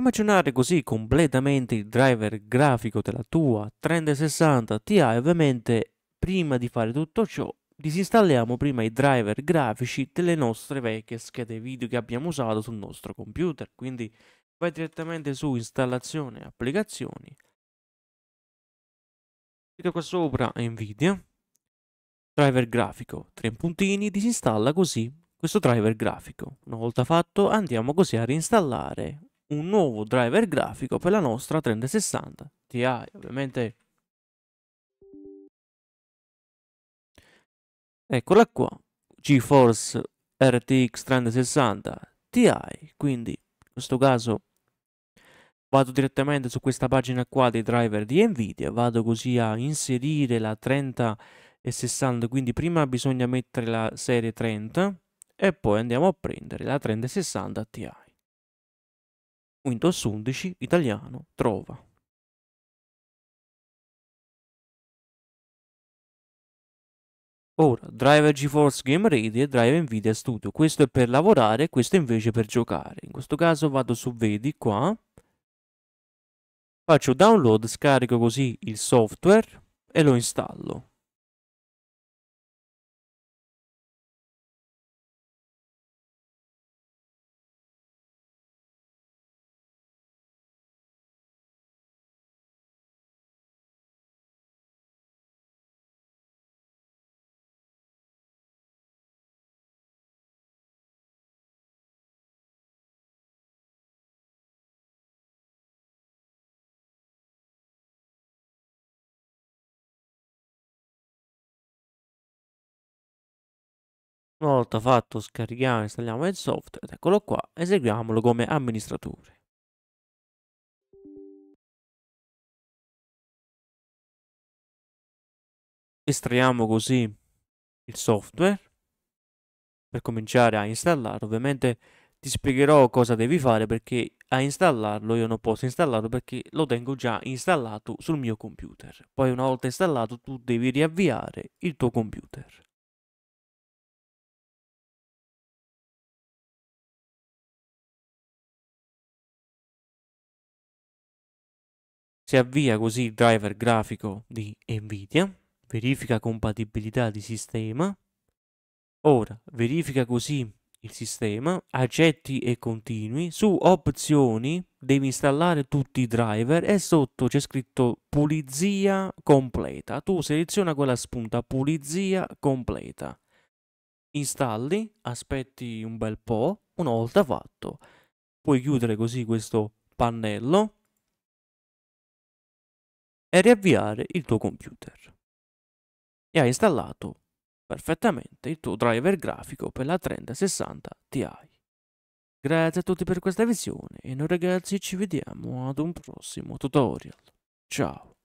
Come Commissionare così completamente il driver grafico della tua 3060 Ti e ovviamente prima di fare tutto ciò disinstalliamo prima i driver grafici delle nostre vecchie schede video che abbiamo usato sul nostro computer. Quindi vai direttamente su installazione applicazioni. Vedo qua sopra Nvidia. Driver grafico, tre puntini, disinstalla così questo driver grafico. Una volta fatto andiamo così a reinstallare un nuovo driver grafico per la nostra 3060 Ti ovviamente. Eccola qua, GeForce RTX 3060 Ti, quindi in questo caso vado direttamente su questa pagina qua dei driver di Nvidia, vado così a inserire la 3060, quindi prima bisogna mettere la serie 30 e poi andiamo a prendere la 3060 Ti. Windows 11 Italiano trova. Ora, driver GeForce Game Ready e driver Nvidia Studio. Questo è per lavorare, questo invece per giocare. In questo caso vado su Vedi qua. Faccio download, scarico così il software e lo installo. Una volta fatto scarichiamo e installiamo il software, ed eccolo qua, eseguiamolo come amministratore. Estraiamo così il software per cominciare a installarlo. Ovviamente ti spiegherò cosa devi fare perché a installarlo io non posso installarlo perché lo tengo già installato sul mio computer. Poi una volta installato tu devi riavviare il tuo computer. Si avvia così il driver grafico di NVIDIA, verifica compatibilità di sistema. Ora, verifica così il sistema, accetti e continui, su opzioni devi installare tutti i driver e sotto c'è scritto pulizia completa. Tu seleziona quella spunta pulizia completa. Installi, aspetti un bel po', una volta fatto puoi chiudere così questo pannello e riavviare il tuo computer. E hai installato perfettamente il tuo driver grafico per la 3060 Ti. Grazie a tutti per questa visione e noi ragazzi ci vediamo ad un prossimo tutorial. Ciao!